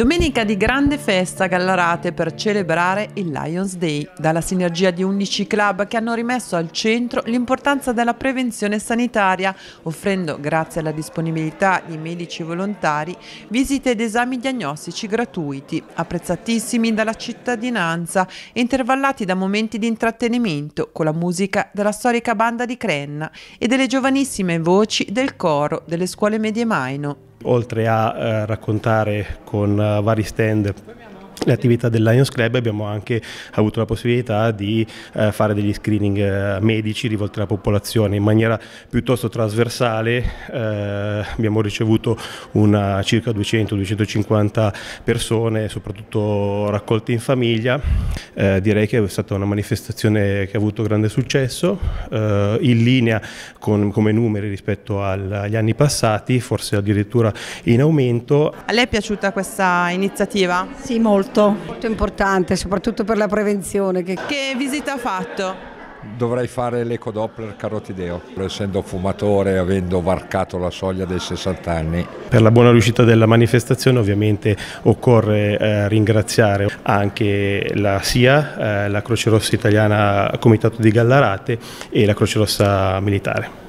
Domenica di grande festa a Gallarate per celebrare il Lions Day, dalla sinergia di 11 club che hanno rimesso al centro l'importanza della prevenzione sanitaria, offrendo, grazie alla disponibilità di medici volontari, visite ed esami diagnostici gratuiti, apprezzatissimi dalla cittadinanza e intervallati da momenti di intrattenimento con la musica della storica banda di Crenna e delle giovanissime voci del coro delle scuole medie Maino. Oltre a eh, raccontare con eh, vari stand le attività del Lions Club abbiamo anche avuto la possibilità di eh, fare degli screening eh, medici rivolti alla popolazione in maniera piuttosto trasversale eh, abbiamo ricevuto una, circa 200-250 persone soprattutto raccolte in famiglia eh, direi che è stata una manifestazione che ha avuto grande successo, eh, in linea con, come numeri rispetto al, agli anni passati, forse addirittura in aumento. A lei è piaciuta questa iniziativa? Sì, molto, molto importante, soprattutto per la prevenzione. Che, che visita ha fatto? dovrei fare l'eco Doppler carotideo. Essendo fumatore, avendo varcato la soglia dei 60 anni. Per la buona riuscita della manifestazione ovviamente occorre eh, ringraziare anche la SIA, eh, la Croce Rossa Italiana Comitato di Gallarate e la Croce Rossa Militare.